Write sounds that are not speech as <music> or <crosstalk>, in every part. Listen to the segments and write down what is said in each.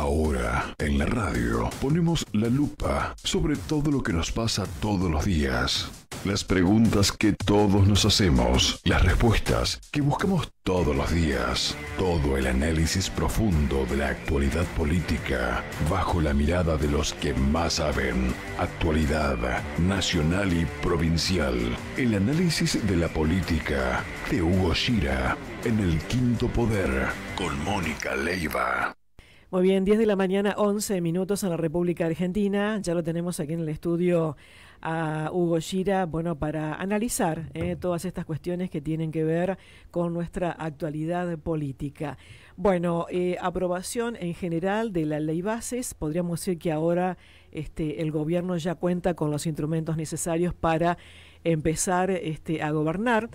Ahora, en la radio, ponemos la lupa sobre todo lo que nos pasa todos los días. Las preguntas que todos nos hacemos, las respuestas que buscamos todos los días, todo el análisis profundo de la actualidad política, bajo la mirada de los que más saben, actualidad nacional y provincial, el análisis de la política de Hugo Shira en el quinto poder con Mónica Leiva. Muy bien, 10 de la mañana, 11 minutos en la República Argentina. Ya lo tenemos aquí en el estudio a Hugo Gira, bueno, para analizar eh, todas estas cuestiones que tienen que ver con nuestra actualidad política. Bueno, eh, aprobación en general de la ley bases, podríamos decir que ahora este, el gobierno ya cuenta con los instrumentos necesarios para empezar este, a gobernar.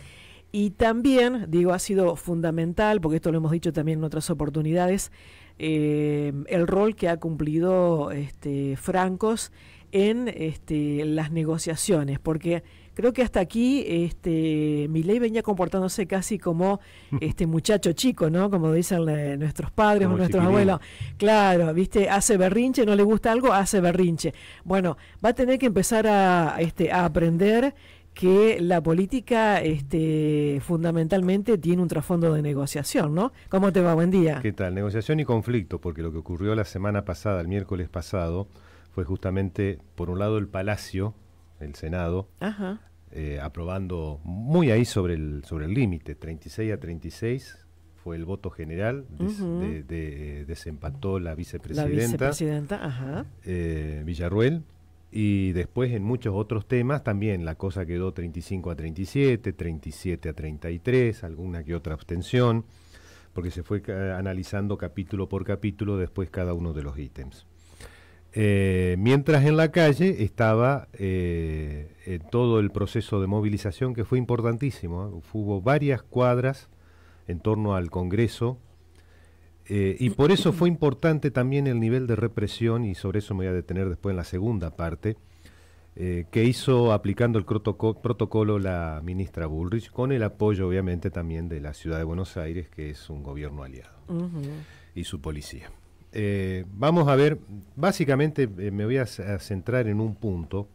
Y también, digo, ha sido fundamental, porque esto lo hemos dicho también en otras oportunidades, Em, el rol que ha cumplido este, Francos en este, las negociaciones, porque creo que hasta aquí este, Milei venía comportándose casi como <laughs> este muchacho chico, ¿no? Como dicen eh, nuestros padres o nuestros abuelos. Claro, ¿viste? Hace berrinche, no le gusta algo, hace berrinche. Bueno, va a tener que empezar este, a aprender que la política este, fundamentalmente tiene un trasfondo de negociación, ¿no? ¿Cómo te va? Buen día. ¿Qué tal? Negociación y conflicto, porque lo que ocurrió la semana pasada, el miércoles pasado, fue justamente, por un lado, el Palacio, el Senado, eh, aprobando muy ahí sobre el sobre el límite, 36 a 36 fue el voto general, de, eh, desempató la vicepresidenta, vicepresidenta eh, Villarruel, y después en muchos otros temas también la cosa quedó 35 a 37, 37 a 33, alguna que otra abstención, porque se fue eh, analizando capítulo por capítulo después cada uno de los ítems. Eh, mientras en la calle estaba eh, todo el proceso de movilización que fue importantísimo. Hubo varias cuadras en torno al Congreso eh, y por eso fue importante también el nivel de represión, y sobre eso me voy a detener después en la segunda parte, eh, que hizo aplicando el protocolo, la ministra Bullrich, con el apoyo obviamente también de la ciudad de Buenos Aires, que es un gobierno aliado, y su policía. Eh, vamos a ver, básicamente me voy a, a centrar en un punto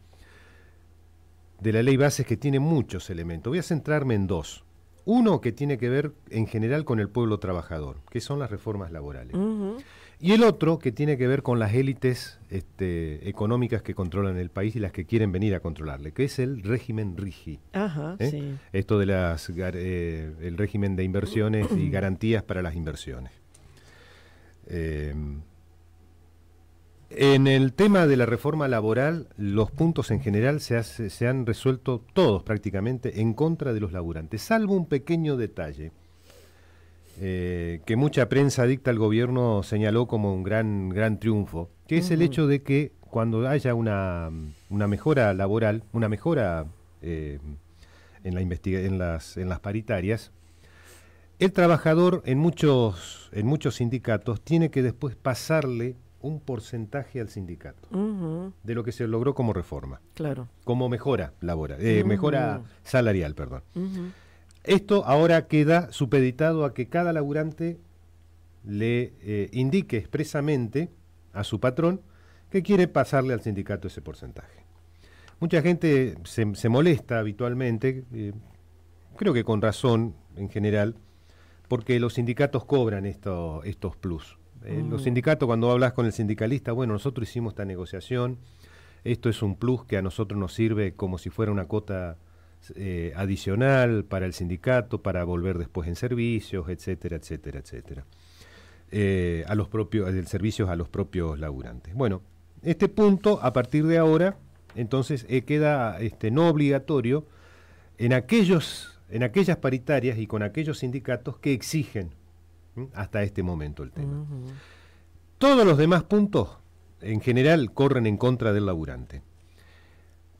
de la ley Bases que tiene muchos elementos. Voy a centrarme en dos. Uno que tiene que ver en general con el pueblo trabajador, que son las reformas laborales. Y el otro que tiene que ver con las élites este, económicas que controlan el país y las que quieren venir a controlarle, que es el régimen RIGI. Ajá, ¿Eh? sí. Esto de las eh, el régimen de inversiones y <clears throat> garantías para las inversiones. Em, en el tema de la reforma laboral, los puntos en general se, han resuelto todos prácticamente en contra de los laburantes, salvo un pequeño detalle eh, que mucha prensa dicta al gobierno señaló como un gran, gran triunfo, que es el hecho de que cuando haya una, mejora laboral, una mejora eh, en, la las, en las paritarias, el trabajador en muchos, en muchos sindicatos tiene que después pasarle un porcentaje al sindicato de lo que se logró como reforma. Claro. Como mejora laboral, eh, mejora salarial, perdón. Esto ahora queda supeditado a que cada laburante le eh, indique expresamente a su patrón que quiere pasarle al sindicato ese porcentaje. Mucha gente se, molesta habitualmente, eh, creo que con razón en general, porque los sindicatos cobran estos plus. Eh, los mm. sindicatos, cuando hablas con el sindicalista, bueno, nosotros hicimos esta negociación, esto es un plus que a nosotros nos sirve como si fuera una cota eh, adicional para el sindicato, para volver después en servicios, etcétera, etcétera, etcétera. Eh, a los propios, servicios a los propios laburantes. Bueno, este punto, a partir de ahora, entonces queda este, no obligatorio en aquellos en aquellas paritarias y con aquellos sindicatos que exigen hasta este momento el tema. Todos los demás puntos, en general, corren en contra del laburante.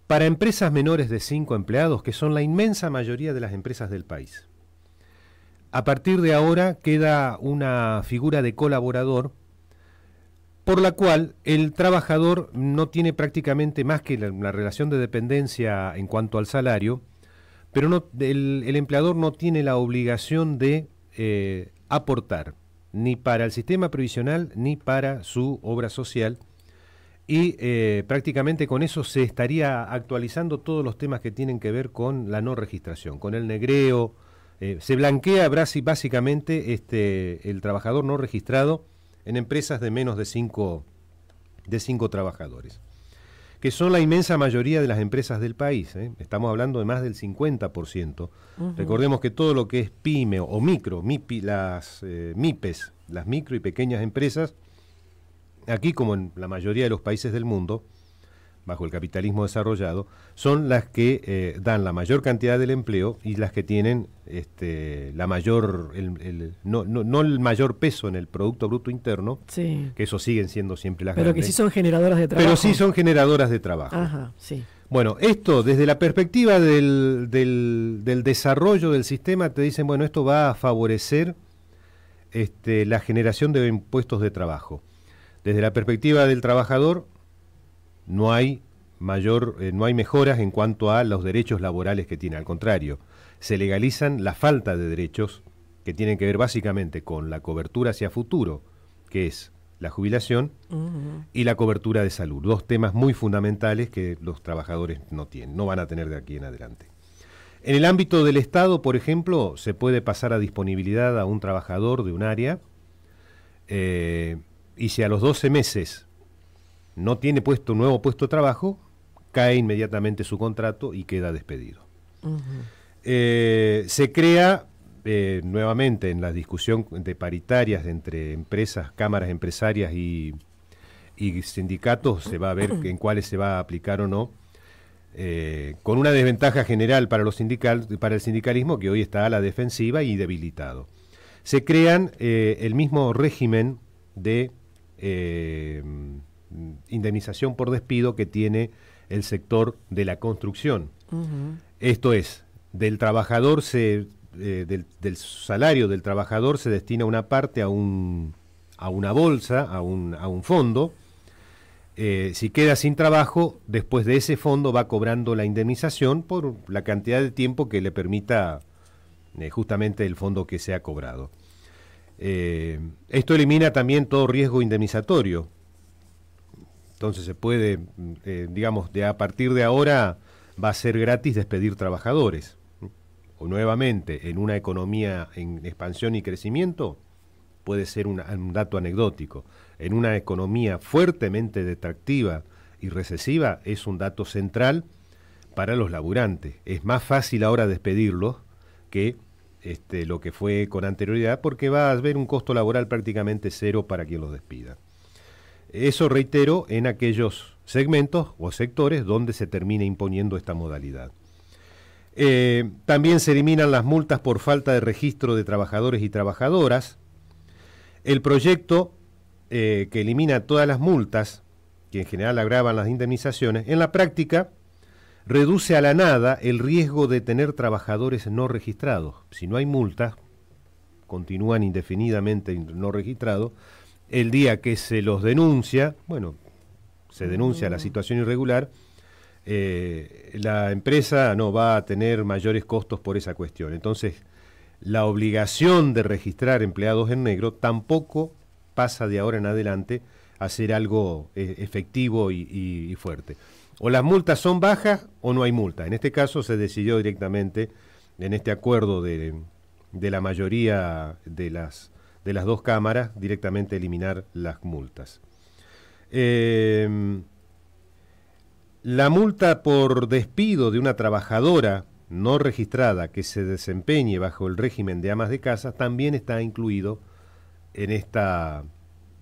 Para empresas menores de cinco empleados, que son la inmensa mayoría de las empresas del país, a partir de ahora queda una figura de colaborador por la cual el trabajador no tiene prácticamente más que la, relación de dependencia en cuanto al salario, pero el, empleador no tiene la obligación de eh, aportar ni para el sistema previsional ni para su obra social. Y eh, prácticamente con eso se estaría actualizando todos los temas que tienen que ver con la no registración, con el negreo. Eh, se blanquea básicamente este, el trabajador no registrado en empresas de menos de 5 de cinco trabajadores que son la inmensa mayoría de las empresas del país. ¿eh? Estamos hablando de más del 50%. Recordemos que todo lo que es pyme o micro, mipi, las eh, MIPES, las micro y pequeñas empresas, aquí como en la mayoría de los países del mundo, bajo el capitalismo desarrollado, son las que eh, dan la mayor cantidad del empleo y las que tienen este, la mayor, el, no, no, no, el mayor peso en el Producto Bruto Interno, que eso siguen siendo siempre las Pero que sí son generadoras de trabajo. Pero sí son generadoras de trabajo. sí. Bueno, esto desde la perspectiva del, desarrollo del sistema te dicen, bueno, esto va a favorecer este, la generación de impuestos de trabajo. Desde la perspectiva del trabajador, no hay mayor, eh, no hay mejoras en cuanto a los derechos laborales que tiene, al contrario, se legalizan la falta de derechos que tienen que ver básicamente con la cobertura hacia futuro, que es la jubilación y la cobertura de salud, dos temas muy fundamentales que los trabajadores no tienen, no van a tener de aquí en adelante. En el ámbito del Estado, por ejemplo, se puede pasar a disponibilidad a un trabajador de un área eh, y si a los 12 meses no tiene puesto nuevo puesto de trabajo, cae inmediatamente su contrato y queda despedido. Eh, se crea eh, nuevamente en la discusión de paritarias entre empresas, cámaras empresarias y, sindicatos, se va a ver en <clears throat> cuáles se va a aplicar o no. Eh, con una desventaja general para, los para el sindicalismo que hoy está a la defensiva y debilitado. Se crean el mismo régimen de Mm, indemnización por despido que tiene el sector de la construcción. Esto es, del trabajador se eh, del, salario del trabajador se destina una parte a un a una bolsa, a un, a un fondo. Eh, si queda sin trabajo, después de ese fondo va cobrando la indemnización por la cantidad de tiempo que le permita eh, justamente el fondo que se ha cobrado. esto elimina también todo riesgo indemnizatorio, entonces se puede, mm, eh, digamos, de a partir de ahora va a ser gratis despedir trabajadores. O nuevamente, en una economía en expansión y crecimiento, puede ser un dato anecdótico. En una economía fuertemente detractiva y recesiva, es un dato central para los laburantes. Es más fácil ahora despedirlos que este, lo que fue con anterioridad, porque va a haber un costo laboral prácticamente cero para quien los despida. Eso reitero en aquellos segmentos o sectores donde se termina imponiendo esta modalidad. Eh, también se eliminan las multas por falta de registro de trabajadores y trabajadoras. El proyecto eh, que elimina todas las multas, que en general agravan las indemnizaciones, en la práctica reduce a la nada el riesgo de tener trabajadores no registrados. Si no hay multas, continúan indefinidamente no registrados, el día que se los denuncia, bueno, se denuncia la mm. situación irregular, eh, la empresa no va a tener mayores costos por esa cuestión. Entonces, la obligación de registrar empleados en negro tampoco pasa de ahora en adelante a ser algo eh, efectivo y, fuerte. O las multas son bajas o no hay multa. En este caso se decidió directamente en este acuerdo de la mayoría de las de las dos cámaras, directamente eliminar las multas. Em, la multa por despido de una trabajadora no registrada que se desempeñe bajo el régimen de amas de casa también está incluido en esta,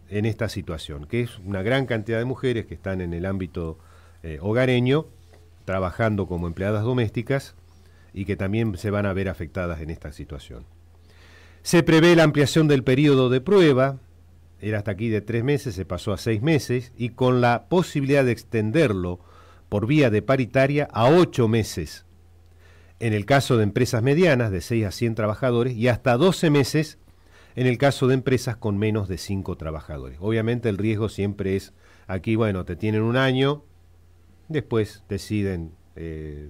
en esta situación, que es una gran cantidad de mujeres que están en el ámbito eh, hogareño trabajando como empleadas domésticas y que también se van a ver afectadas en esta situación. Se prevé la ampliación del periodo de prueba, era hasta aquí de tres meses, se pasó a seis meses, y con la posibilidad de extenderlo por vía de paritaria a ocho meses. En el caso de empresas medianas, de 6 a 100 trabajadores, y hasta 12 meses en el caso de empresas con menos de 5 trabajadores. Obviamente el riesgo siempre es aquí, bueno, te tienen un año, después deciden eh,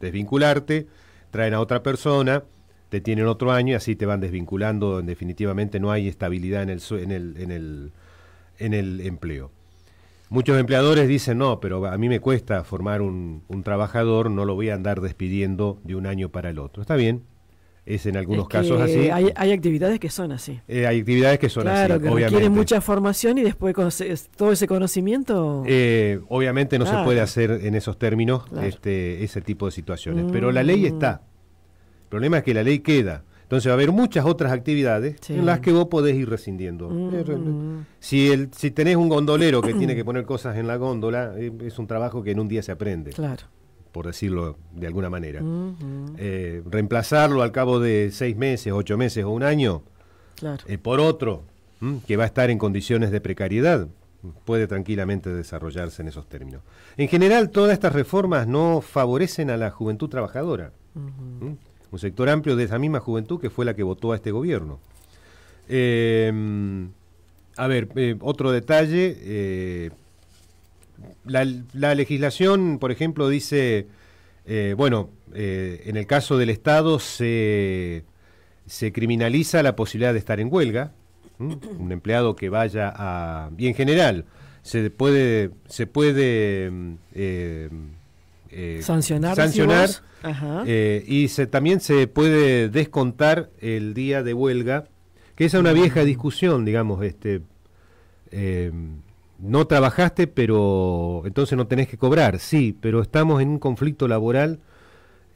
desvincularte, traen a otra persona, te tienen otro año y así te van desvinculando, definitivamente no hay estabilidad en el, en el, en el, en el empleo. Muchos empleadores dicen, no, pero a mí me cuesta formar un, trabajador, no lo voy a andar despidiendo de un año para el otro. Está bien, es en algunos casos así. Hay, hay, actividades que son así. Eh, hay actividades que son claro, así, que requieren mucha formación y después todo ese conocimiento... Eh, obviamente no se puede hacer en esos términos este, ese tipo de situaciones, pero la mm. ley está, el problema es que la ley queda. Entonces va a haber muchas otras actividades en las que vos podés ir rescindiendo. Mm. Si, tenés un gondolero que <clears throat> tiene que poner cosas en la góndola, eh, es un trabajo que en un día se aprende. Claro por decirlo de alguna manera. Eh, reemplazarlo al cabo de seis meses, ocho meses o un año eh, por otro que va a estar en condiciones de precariedad puede tranquilamente desarrollarse en esos términos. En general, todas estas reformas no favorecen a la juventud trabajadora un pues sector amplio de esa misma juventud que fue la que votó a este gobierno. Em, a ver, eh, otro detalle. Eh, la, legislación, por ejemplo, dice, eh, bueno, en el caso del Estado se, criminaliza la posibilidad de estar en huelga, un empleado que vaya a... Y en general, se puede, se puede eh, sancionar, eh, y se, también se puede descontar el día de huelga, que esa es una vieja mm. discusión, digamos, este, eh, no trabajaste, pero entonces no tenés que cobrar, sí, pero estamos en un conflicto laboral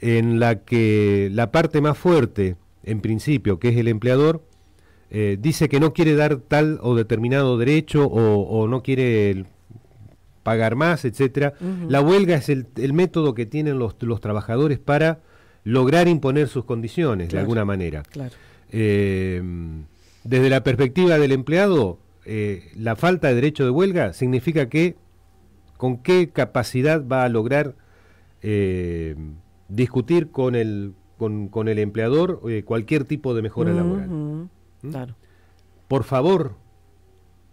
en la que la parte más fuerte, en principio, que es el empleador, dice que no quiere dar tal o determinado derecho o, no quiere pagar más, etcétera. La huelga es el, método que tienen los, trabajadores para lograr imponer sus condiciones de alguna manera. Eh, desde la perspectiva del empleado, eh, la falta de derecho de huelga significa que con qué capacidad va a lograr eh, discutir con el, empleador cualquier tipo de mejora laboral. ¿Mm? Por favor,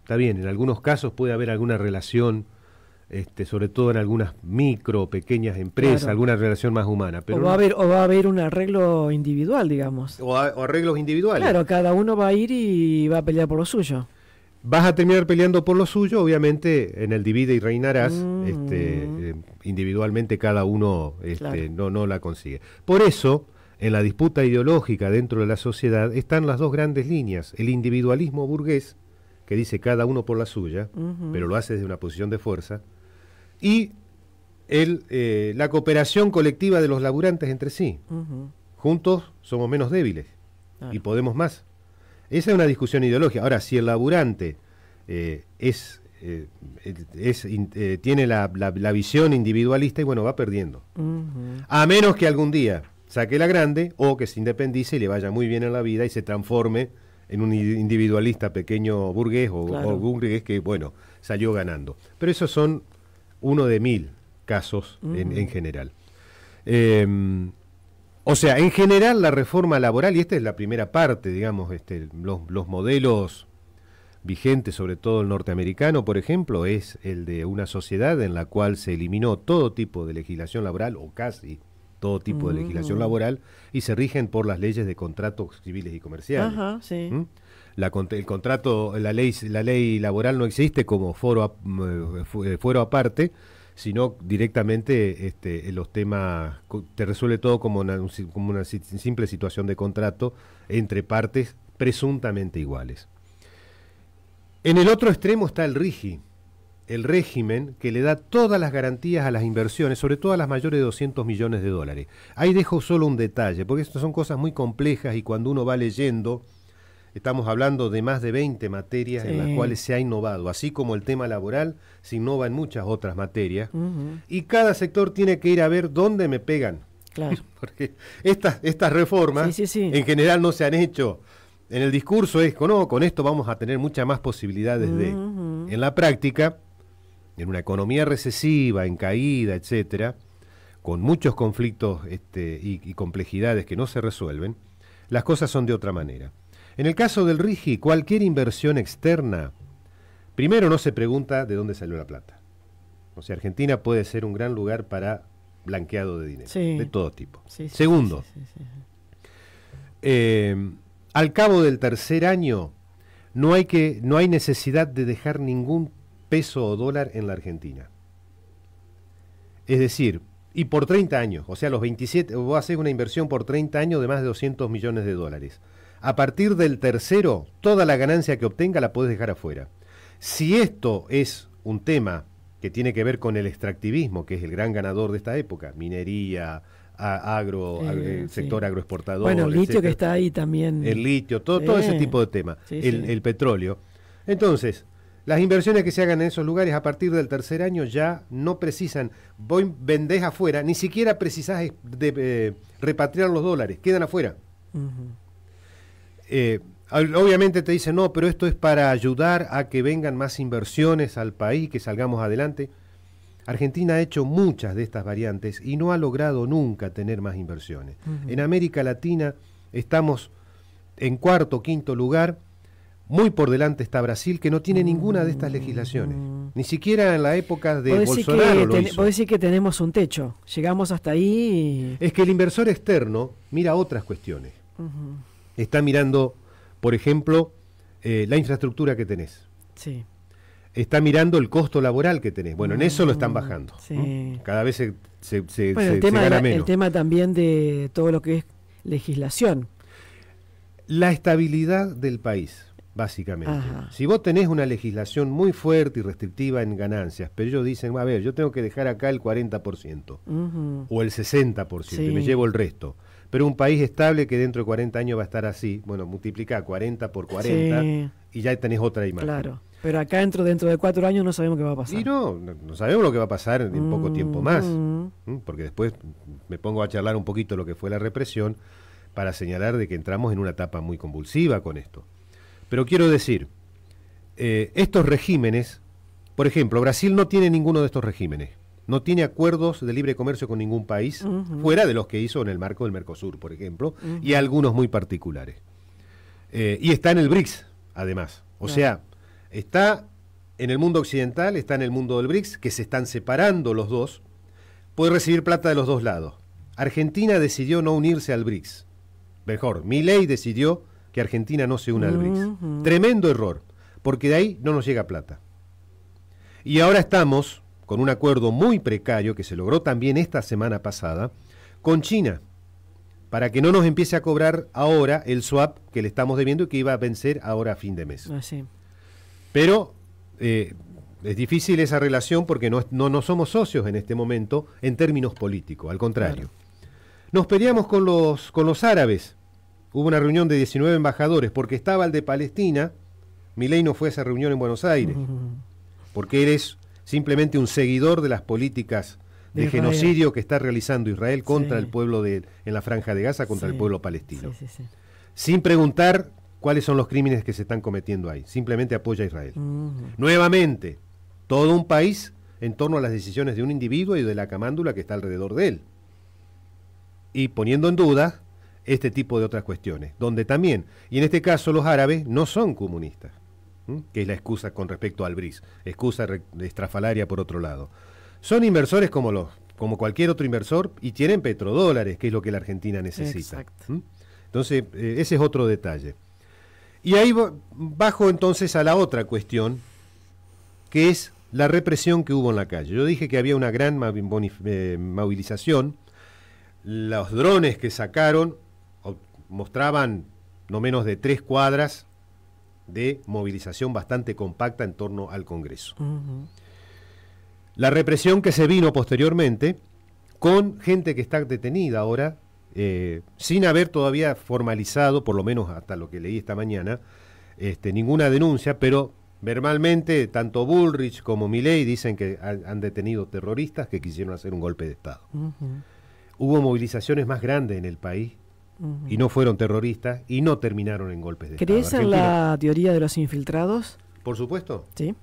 está bien, en algunos casos puede haber alguna relación este, sobre todo en algunas micro, pequeñas empresas, alguna relación más humana. Pero o, va a haber, o va a haber un arreglo individual, digamos. O, arreglos individuales. Claro, cada uno va a ir y va a pelear por lo suyo. Vas a terminar peleando por lo suyo, obviamente en el divide y reinarás, mm. este, eh, individualmente cada uno este, no, no la consigue. Por eso, en la disputa ideológica dentro de la sociedad están las dos grandes líneas, el individualismo burgués, que dice cada uno por la suya, pero lo hace desde una posición de fuerza, y el, eh, la cooperación colectiva de los laburantes entre sí. Juntos somos menos débiles y podemos más. Esa es una discusión ideológica. Ahora, si el laburante eh, es, eh, tiene la, visión individualista y bueno, va perdiendo. A menos que algún día saque la grande o que se independice y le vaya muy bien en la vida y se transforme en un individualista pequeño burgués o, o burgués que, bueno, salió ganando. Pero esos son uno de mil casos en, general. Em, o sea, en general la reforma laboral, y esta es la primera parte, digamos, este, los, modelos vigentes, sobre todo el norteamericano, por ejemplo, es el de una sociedad en la cual se eliminó todo tipo de legislación laboral, o casi todo tipo de legislación laboral, y se rigen por las leyes de contratos civiles y comerciales. Ajá, sí. ¿Mm? el contrato, la ley, la ley laboral no existe como foro, mm, eh, foro eh, aparte, sino directamente este, los temas, te resuelve todo como una, simple situación de contrato entre partes presuntamente iguales. En el otro extremo está el RIGI, el régimen que le da todas las garantías a las inversiones, sobre todo a las mayores de 200 millones de dólares. Ahí dejo solo un detalle, porque estas son cosas muy complejas y cuando uno va leyendo Estamos hablando de más de 20 materias en las cuales se ha innovado, así como el tema laboral se innova en muchas otras materias. Y cada sector tiene que ir a ver dónde me pegan. Claro. <laughs> Porque estas, estas reformas en general no se han hecho. En el discurso es, con esto vamos a tener muchas más posibilidades de... En la práctica, en una economía recesiva, en caída, etcétera, con muchos conflictos este, y complejidades que no se resuelven, las cosas son de otra manera. En el caso del RIGI, cualquier inversión externa, primero no se pregunta de dónde salió la plata. O sea, Argentina puede ser un gran lugar para blanqueado de dinero, de todo tipo. Segundo, eh, al cabo del tercer año no hay, que, no hay necesidad de dejar ningún peso o dólar en la Argentina. Es decir, y por 30 años, o sea, los 27, vos haces una inversión por 30 años de más de 200 millones de dólares a partir del tercero, toda la ganancia que obtenga la puedes dejar afuera. Si esto es un tema que tiene que ver con el extractivismo, que es el gran ganador de esta época, minería, agro, eh, eh, sector agroexportador. Bueno, el litio que está ahí también. El litio, todo, ese tipo de temas, el, petróleo. Entonces, las inversiones que se hagan en esos lugares a partir del tercer año ya no precisan, voy, vendés afuera, ni siquiera precisás de, eh, repatriar los dólares, quedan afuera. Eh, obviamente te dicen, no, pero esto es para ayudar a que vengan más inversiones al país, que salgamos adelante. Argentina ha hecho muchas de estas variantes y no ha logrado nunca tener más inversiones. En América Latina estamos en cuarto, quinto lugar. Muy por delante está Brasil, que no tiene ninguna de estas legislaciones. Ni siquiera en la época de Bolsonaro. lo decir que tenemos un techo. Llegamos hasta ahí. Es que el inversor externo mira otras cuestiones está mirando, por ejemplo, eh, la infraestructura que tenés. Sí. Está mirando el costo laboral que tenés. Bueno, en eso lo están mm, bajando. Sí. Cada vez se, se, se, el tema también de todo lo que es legislación. La estabilidad del país, básicamente. Si vos tenés una legislación muy fuerte y restrictiva en ganancias, pero ellos dicen, a ver, yo tengo que dejar acá el 40% o el 60% ciento y me llevo el resto pero un país estable que dentro de 40 años va a estar así, bueno, multiplica 40 por 40 y ya tenés otra imagen. Claro. Pero acá dentro, dentro de cuatro años no sabemos qué va a pasar. Y no, no sabemos lo que va a pasar en poco mm. tiempo más, porque después me pongo a charlar un poquito lo que fue la represión para señalar de que entramos en una etapa muy convulsiva con esto. Pero quiero decir, eh, estos regímenes, por ejemplo, Brasil no tiene ninguno de estos regímenes no tiene acuerdos de libre comercio con ningún país, fuera de los que hizo en el marco del Mercosur, por ejemplo, y algunos muy particulares. Eh, y está en el BRICS, además. O sea, está en el mundo occidental, está en el mundo del BRICS, que se están separando los dos, puede recibir plata de los dos lados. Argentina decidió no unirse al BRICS. Mejor, mi ley decidió que Argentina no se una al BRICS. Tremendo error, porque de ahí no nos llega plata. Y ahora estamos con un acuerdo muy precario que se logró también esta semana pasada con China, para que no nos empiece a cobrar ahora el swap que le estamos debiendo y que iba a vencer ahora a fin de mes. Ah, Pero eh, es difícil esa relación porque no, no, somos socios en este momento en términos políticos, al contrario. Nos peleamos con los, con los árabes. Hubo una reunión de 19 embajadores porque estaba el de Palestina. Milei no fue a esa reunión en Buenos Aires, <laughs> porque eres simplemente un seguidor de las políticas de, genocidio que está realizando Israel contra el pueblo de, en la franja de Gaza, contra el pueblo palestino. Sin preguntar cuáles son los crímenes que se están cometiendo ahí, simplemente apoya a Israel. Nuevamente, todo un país en torno a las decisiones de un individuo y de la camándula que está alrededor de él. Y poniendo en duda este tipo de otras cuestiones, donde también, y en este caso los árabes no son comunistas que es la excusa con respecto al BRIS, excusa estrafalaria por otro lado. Son inversores como los como cualquier otro inversor y tienen petrodólares, que es lo que la Argentina necesita. Entonces, eh, ese es otro detalle. Y ahí bajo entonces a la otra cuestión, que es la represión que hubo en la calle. Yo dije que había una gran eh, movilización. Los drones que sacaron mostraban no menos de tres cuadras de movilización bastante compacta en torno al Congreso. La represión que se vino posteriormente con gente que está detenida ahora, eh, sin haber todavía formalizado, por lo menos hasta lo que leí esta mañana, este, ninguna denuncia, pero verbalmente tanto Bullrich como Milley dicen que han, detenido terroristas que quisieron hacer un golpe de Estado. Hubo movilizaciones más grandes en el país y no fueron terroristas y no terminaron en golpes de ¿Crees ¿Crees en la teoría de los infiltrados? Por supuesto. Sí.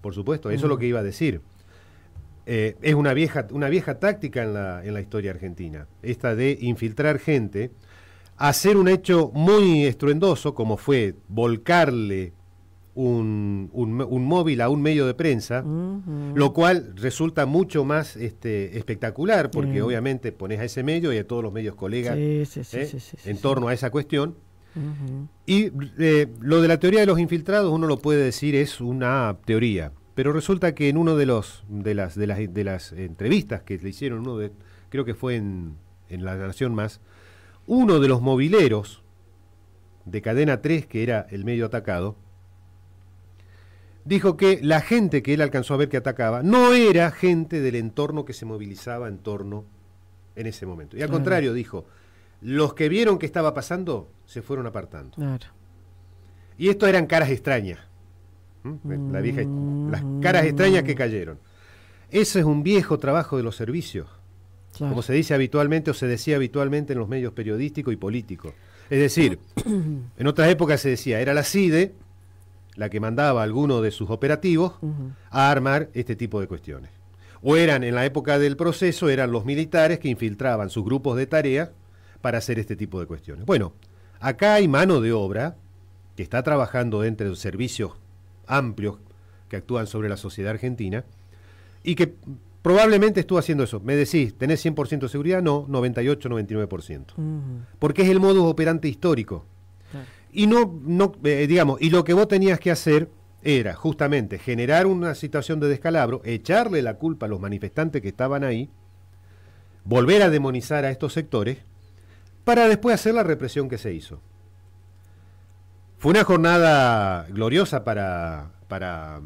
Por supuesto, eso es lo que iba a decir. Eh, es una vieja, una vieja táctica en la, en la historia argentina, esta de infiltrar gente, hacer un hecho muy estruendoso, como fue volcarle un, móvil a un medio de prensa, lo cual resulta mucho más este, espectacular, porque mm. obviamente pones a ese medio y a todos los medios colegas ¿eh? en torno a esa cuestión. Y eh, lo de la teoría de los infiltrados, uno lo puede decir es una teoría, pero resulta que en uno de los de las las, entrevistas que le hicieron, uno creo que fue en, en La Nación Más, uno de los mobileros de Cadena 3, que era el medio atacado, dijo que la gente que él alcanzó a ver que atacaba no era gente del entorno que se movilizaba en torno en ese momento. Y al contrario, dijo, los que vieron que estaba pasando se fueron apartando. Y esto eran caras extrañas. La las caras extrañas que cayeron. Ese es un viejo trabajo de los servicios, como se dice habitualmente o se decía habitualmente en los medios periodísticos y políticos. Es decir, <coughs> en otras épocas se decía, era la CIDE, la que mandaba alguno de sus operativos a armar este tipo de cuestiones. O eran, en la época del proceso, eran los militares que infiltraban sus grupos de tarea para hacer este tipo de cuestiones. Bueno, acá hay mano de obra que está trabajando dentro de servicios amplios que actúan sobre la sociedad argentina y que probablemente estuvo haciendo eso. Me decís, ¿tenés 100% de seguridad? No, 98, 99%. Porque es el modus operante histórico. Y no, no eh, digamos, y lo que vos tenías que hacer era justamente generar una situación de descalabro, echarle la culpa a los manifestantes que estaban ahí, volver a demonizar a estos sectores, para después hacer la represión que se hizo. Fue una jornada gloriosa para, para,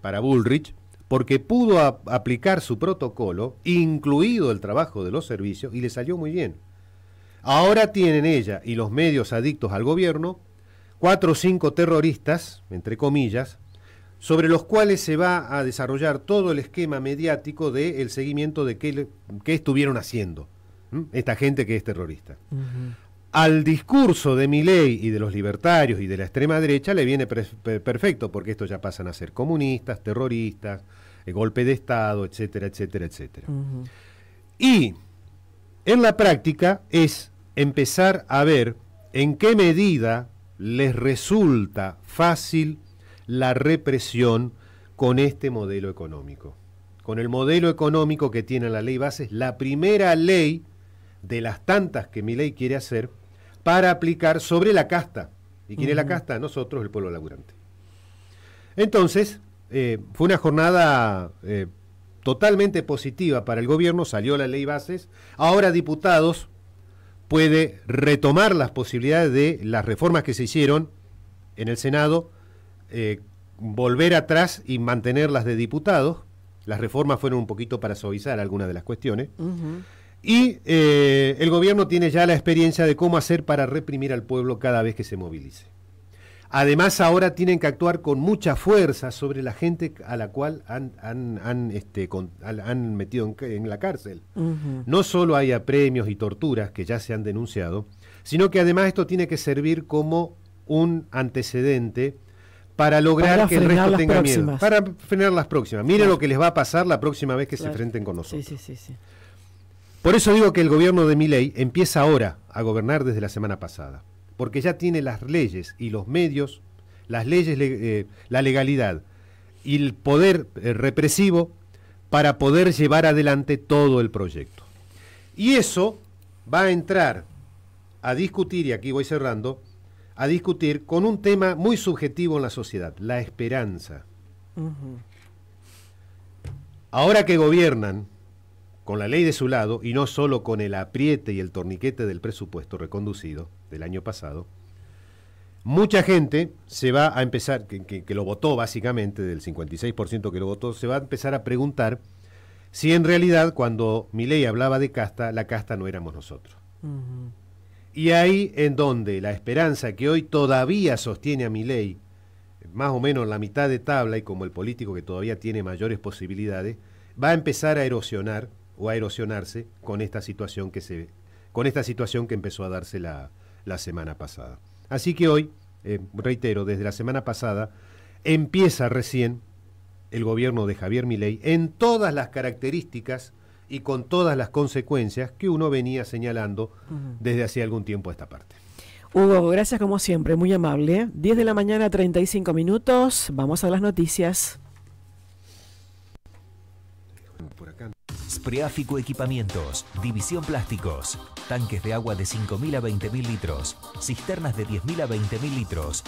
para Bullrich, porque pudo aplicar su protocolo, incluido el trabajo de los servicios, y le salió muy bien. Ahora tienen ella y los medios adictos al gobierno cuatro o cinco terroristas, entre comillas, sobre los cuales se va a desarrollar todo el esquema mediático del seguimiento de qué, estuvieron haciendo esta gente que es terrorista. Al discurso de Miley y de los libertarios y de la extrema derecha le viene perfecto, porque estos ya pasan a ser comunistas, terroristas, el eh, golpe de Estado, etcétera, etcétera, etcétera. Y en la práctica es empezar a ver en qué medida les resulta fácil la represión con este modelo económico. Con el modelo económico que tiene la ley Bases, la primera ley de las tantas que mi ley quiere hacer para aplicar sobre la casta. ¿Y quiere la casta? Nosotros, el pueblo laburante. Entonces, eh, fue una jornada eh, totalmente positiva para el gobierno, salió la ley Bases. Ahora diputados puede retomar las posibilidades de las reformas que se hicieron en el Senado, eh, volver atrás y mantenerlas de diputados. Las reformas fueron un poquito para suavizar algunas de las cuestiones. Y eh, el gobierno tiene ya la experiencia de cómo hacer para reprimir al pueblo cada vez que se movilice. Además, ahora tienen que actuar con mucha fuerza sobre la gente a la cual han, han, este, metido en, la cárcel. No solo hay apremios y torturas que ya se han denunciado, sino que además esto tiene que servir como un antecedente para lograr que el resto tenga miedo. Para frenar las próximas. Miren lo que les va a pasar la próxima vez que se enfrenten con nosotros. Por eso digo que el gobierno de Miley empieza ahora a gobernar desde la semana pasada porque ya tiene las leyes y los medios, las leyes, eh, la legalidad y el poder eh, represivo para poder llevar adelante todo el proyecto. Y eso va a entrar a discutir, y aquí voy cerrando, a discutir con un tema muy subjetivo en la sociedad, la esperanza. Ahora que gobiernan, con la ley de su lado y no solo con el apriete y el torniquete del presupuesto reconducido del año pasado, mucha gente se va a empezar, que, lo votó básicamente, del 56% que lo votó, se va a empezar a preguntar si en realidad cuando ley hablaba de casta, la casta no éramos nosotros. Y ahí en donde la esperanza que hoy todavía sostiene a ley más o menos la mitad de tabla y como el político que todavía tiene mayores posibilidades, va a empezar a erosionar o a erosionarse con esta situación que se con esta situación que empezó a darse la, la semana pasada. Así que hoy, eh, reitero, desde la semana pasada empieza recién el gobierno de Javier Milei en todas las características y con todas las consecuencias que uno venía señalando desde hacía algún tiempo a esta parte. Hugo, gracias como siempre, muy amable. 10 de la mañana, 35 minutos, vamos a las noticias. preáfico Equipamientos, División Plásticos, tanques de agua de 5.000 a 20.000 litros, cisternas de 10.000 a 20.000 litros,